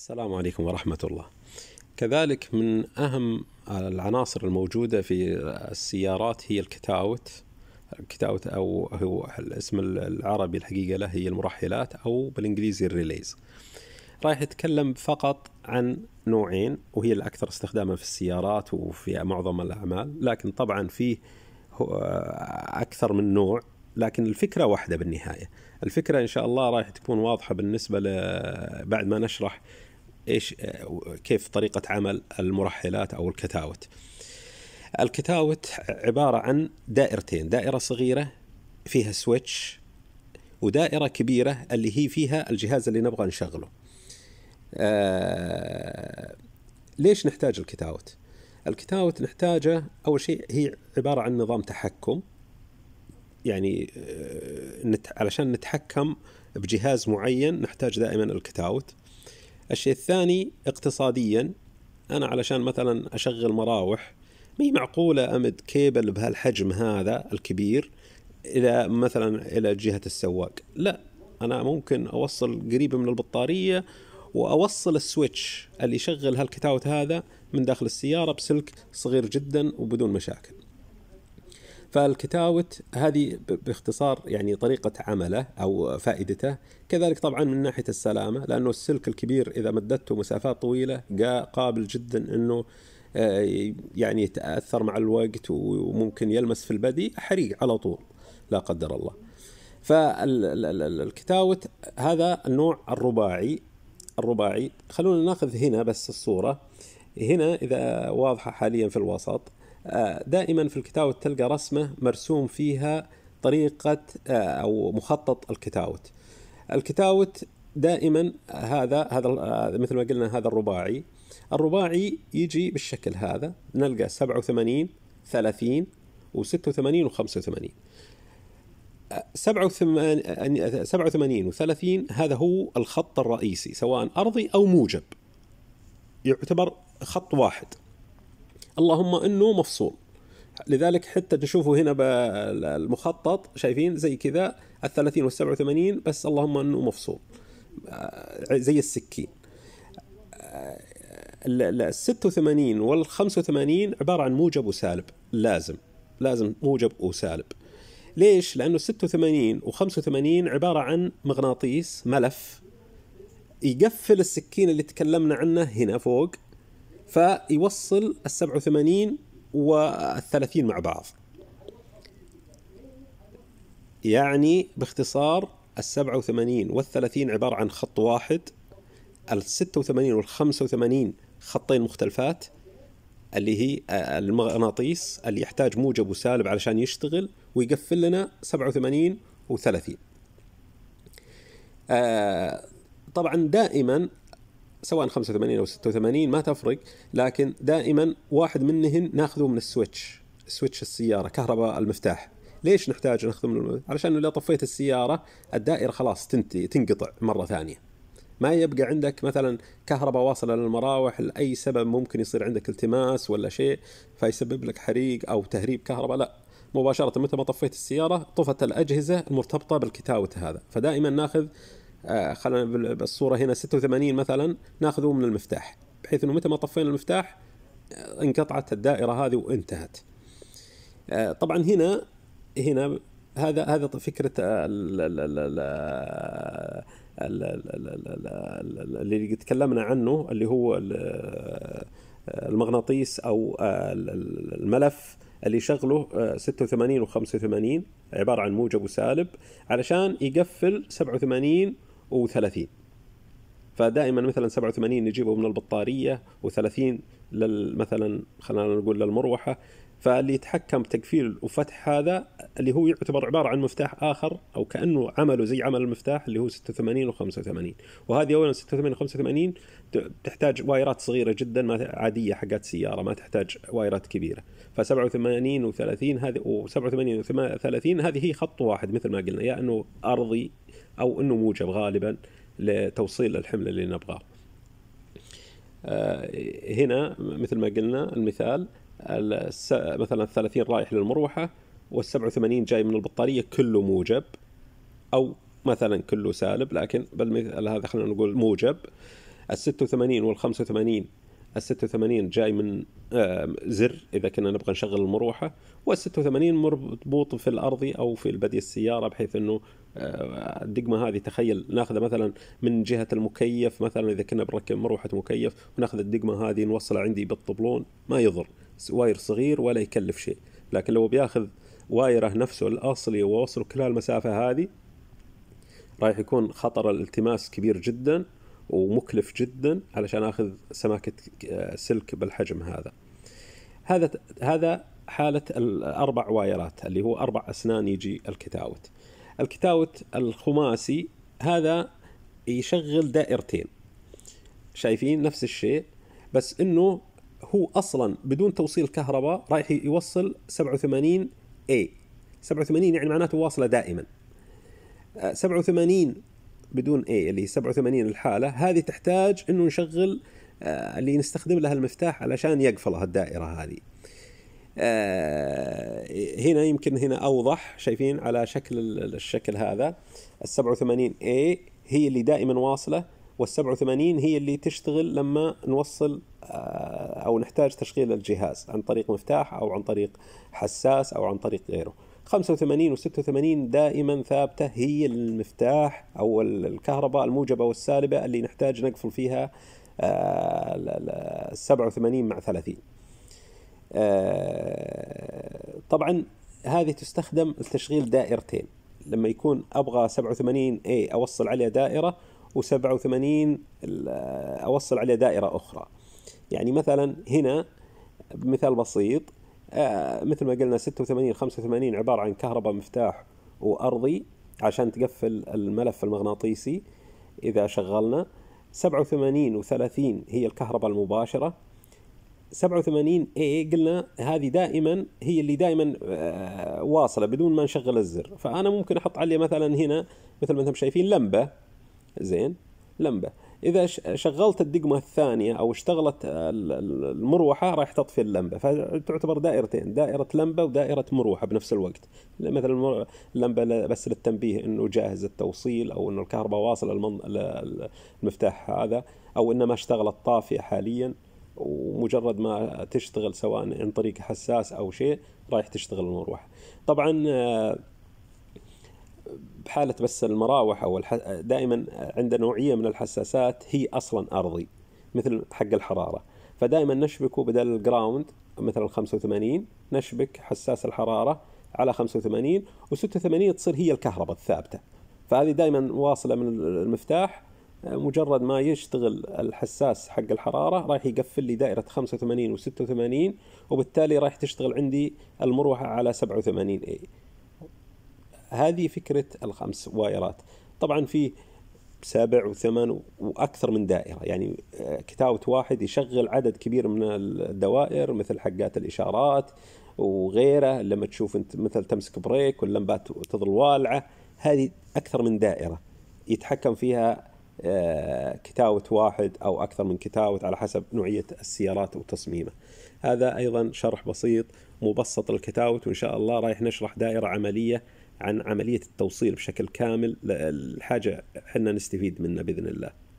السلام عليكم ورحمة الله. كذلك من أهم العناصر الموجودة في السيارات هي الكتاوت الكتاوت أو هو الاسم العربي الحقيقة له هي المرحلات أو بالإنجليزي الريليز. رايح أتكلم فقط عن نوعين وهي الأكثر استخداما في السيارات وفي معظم الأعمال، لكن طبعا فيه أكثر من نوع لكن الفكره واحده بالنهايه الفكره ان شاء الله رايح تكون واضحه بالنسبه بعد ما نشرح ايش آه، كيف طريقه عمل المرحلات او الكتاوت. الكتاوت عباره عن دائرتين، دائره صغيره فيها سويتش ودائره كبيره اللي هي فيها الجهاز اللي نبغى نشغله. آه ليش نحتاج الكتاوت؟ الكتاوت نحتاجه اول شيء هي عباره عن نظام تحكم يعني آه، علشان نتحكم بجهاز معين نحتاج دائما الكتاوت الشيء الثاني اقتصاديا انا علشان مثلا اشغل مراوح مي معقوله امد كيبل بهالحجم هذا الكبير الى مثلا الى جهه السواق لا انا ممكن اوصل قريبه من البطاريه واوصل السويتش اللي يشغل هالكتاوت هذا من داخل السياره بسلك صغير جدا وبدون مشاكل فالكتاوت هذه باختصار يعني طريقة عمله أو فائدته كذلك طبعا من ناحية السلامة لأنه السلك الكبير إذا مددته مسافات طويلة قابل جدا أنه آه، يعني يتأثر مع الوقت وممكن يلمس في البدي حريق على طول لا قدر الله فالكتاوت هذا النوع الرباعي الرباعي خلونا ناخذ هنا بس الصورة هنا إذا واضحة حاليا في الوسط آه، دائما في الكتاوت تلقى رسمه مرسوم فيها طريقه آه، او مخطط الكتاوت. الكتاوت دائما هذا هذا آه، مثل ما قلنا هذا الرباعي الرباعي يجي بالشكل هذا نلقى 87 30 و86 و85 87 و30 هذا هو الخط الرئيسي سواء ارضي او موجب يعتبر خط واحد اللهم انه مفصول لذلك حتى تشوفوا هنا بالمخطط شايفين زي كذا ال 30 وال 87 بس اللهم انه مفصول آه، زي السكين آه، ال 86 وال 85 عباره عن موجب وسالب لازم لازم موجب وسالب ليش؟ لانه 86 و 85 عباره عن مغناطيس ملف يقفل السكين اللي تكلمنا عنه هنا فوق فيوصل ال 87 وال 30 مع بعض يعني باختصار ال 87 وال 30 عبارة عن خط واحد ال 86 وال 85 خطين مختلفات اللي هي آه، المغناطيس اللي يحتاج موجب وسالب علشان يشتغل ويقفل لنا 87 و 30 طبعا دائما سواء 85 او 86 ما تفرق لكن دائما واحد منهن ناخذه من السويتش سويتش السياره كهرباء المفتاح ليش نحتاج ناخذه من المفتاح؟ علشان اذا طفيت السياره الدائره خلاص تنتهي تنقطع مره ثانيه ما يبقى عندك مثلا كهرباء واصله للمراوح لاي سبب ممكن يصير عندك التماس ولا شيء فيسبب لك حريق او تهريب كهرباء لا مباشره متى ما طفيت السياره طفت الاجهزه المرتبطه بالكتاوت هذا فدائما ناخذ خلينا بالصوره هنا 86 مثلا ناخذه من المفتاح بحيث انه متى ما طفينا المفتاح انقطعت الدائره هذه وانتهت. طبعا هنا هنا هذا هذا فكره اللي تكلمنا عنه اللي هو المغناطيس او الملف اللي شغله 86 و 85 عباره عن موجب وسالب علشان يقفل 87 و فدائما مثلا 87 نجيبه من البطاريه و30 مثلا خلينا نقول للمروحه فاللي يتحكم بتقفيل وفتح هذا اللي هو يعتبر عباره عن مفتاح اخر او كانه عمله زي عمل المفتاح اللي هو 86 و85 وهذه اولا 86 و85 تحتاج وايرات صغيره جدا ما عاديه حقت سياره ما تحتاج وايرات كبيره ف87 و30 هذه و87 و30 هذه هي خط واحد مثل ما قلنا يا انه ارضي او انه موجب غالبا لتوصيل الحمل اللي نبغاه آه، هنا مثل ما قلنا المثال مثلا 30 رايح للمروحه وال87 جاي من البطاريه كله موجب او مثلا كله سالب لكن بالمثال هذا خلينا نقول موجب ال86 وال85 ال86 جاي من زر اذا كنا نبغى نشغل المروحه وال86 مربوط في الارضي او في البدي السياره بحيث انه آه، الدقمه هذه تخيل ناخذها مثلا من جهه المكيف مثلا اذا كنا بنركب مروحه مكيف وناخذ الدقمه هذه نوصلها عندي بالطبلون ما يضر واير صغير ولا يكلف شيء لكن لو بياخذ وايره نفسه الاصلي ووصله كل هالمسافه هذه رايح يكون خطر الالتماس كبير جدا ومكلف جدا علشان اخذ سماكه سلك بالحجم هذا هذا هذا حاله الاربع وايرات اللي هو اربع اسنان يجي الكتاوت الكتاوت الخماسي هذا يشغل دائرتين شايفين نفس الشيء بس انه هو اصلا بدون توصيل كهرباء رايح يوصل 87 اي 87 يعني معناته واصله دائما 87 آه، بدون اي اللي هي 87 الحاله هذه تحتاج انه نشغل آه، اللي نستخدم لها المفتاح علشان يقفلها الدائره هذه آه، هنا يمكن هنا اوضح شايفين على شكل الشكل هذا ال 87 a هي اللي دائما واصله وال 87 هي اللي تشتغل لما نوصل او نحتاج تشغيل الجهاز عن طريق مفتاح او عن طريق حساس او عن طريق غيره 85 و86 دائما ثابته هي المفتاح او الكهرباء الموجبه والسالبه اللي نحتاج نقفل فيها آه، ال 87 مع 30 آه، طبعا هذه تستخدم لتشغيل دائرتين لما يكون ابغى 87 اي اوصل عليها دائره و87 اوصل عليها دائره اخرى يعني مثلا هنا مثال بسيط آه، مثل ما قلنا 86 85 عبارة عن كهرباء مفتاح وأرضي عشان تقفل الملف المغناطيسي إذا شغلنا 87 و 30 هي الكهرباء المباشرة 87 اي إيه، قلنا هذه دائما هي اللي دائما آه، واصلة بدون ما نشغل الزر فأنا ممكن أحط عليه مثلا هنا مثل ما أنتم شايفين لمبة زين لمبة اذا شغلت الدقمه الثانيه او اشتغلت المروحه راح تطفي اللمبه فتعتبر دائرتين دائره لمبه ودائره مروحه بنفس الوقت مثلا اللمبه بس للتنبيه انه جاهز التوصيل او انه الكهرباء واصله المفتاح هذا او ما اشتغلت طافيه حاليا ومجرد ما تشتغل سواء عن طريق حساس او شيء رايح تشتغل المروحه طبعا آه، حاله بس المراوح او الح... دائما عند نوعيه من الحساسات هي اصلا ارضي مثل حق الحراره فدائما نشبكه بدل الجراوند مثلا 85 نشبك حساس الحراره على 85 و86 تصير هي الكهرباء الثابته فهذه دائما واصله من المفتاح مجرد ما يشتغل الحساس حق الحرارة راح يقفل لي دائرة 85 و 86 وبالتالي راح تشتغل عندي المروحة على 87 اي هذه فكرة الخمس وايرات طبعا في سبع وثمان واكثر من دائره يعني آه، كتاوت واحد يشغل عدد كبير من الدوائر مثل حقات الاشارات وغيره لما تشوف انت مثل تمسك بريك واللمبات تظل والعه هذه اكثر من دائره يتحكم فيها آه، كتاوت واحد او اكثر من كتاوت على حسب نوعيه السيارات وتصميمه. هذا ايضا شرح بسيط مبسط الكتاوة وان شاء الله رايح نشرح دائره عمليه عن عمليه التوصيل بشكل كامل الحاجه احنا نستفيد منها باذن الله